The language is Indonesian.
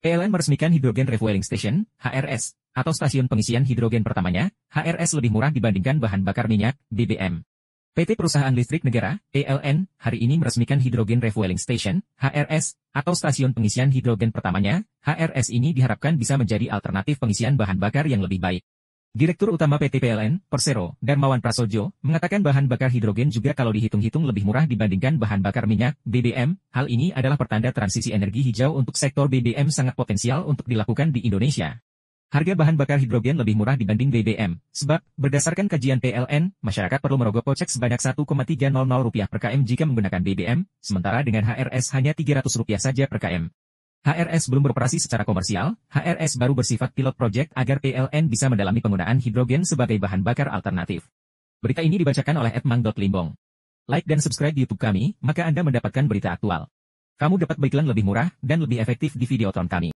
PLN meresmikan hidrogen Refueling Station, HRS, atau stasiun pengisian hidrogen pertamanya, HRS lebih murah dibandingkan bahan bakar minyak, BBM. PT Perusahaan Listrik Negara, PLN, hari ini meresmikan hidrogen Refueling Station, HRS, atau stasiun pengisian hidrogen pertamanya, HRS ini diharapkan bisa menjadi alternatif pengisian bahan bakar yang lebih baik. Direktur Utama PT PLN, Persero, Darmawan Prasojo, mengatakan bahan bakar hidrogen juga kalau dihitung-hitung lebih murah dibandingkan bahan bakar minyak, BBM. Hal ini adalah pertanda transisi energi hijau untuk sektor BBM sangat potensial untuk dilakukan di Indonesia. Harga bahan bakar hidrogen lebih murah dibanding BBM, sebab, berdasarkan kajian PLN, masyarakat perlu merogoh kocek sebanyak rp rupiah per KM jika menggunakan BBM, sementara dengan HRS hanya 300 rupiah saja per KM. HRS belum beroperasi secara komersial, HRS baru bersifat pilot project agar PLN bisa mendalami penggunaan hidrogen sebagai bahan bakar alternatif. Berita ini dibacakan oleh Edmang.limbong. Like dan subscribe YouTube kami, maka Anda mendapatkan berita aktual. Kamu dapat beriklan lebih murah dan lebih efektif di video tahun kami.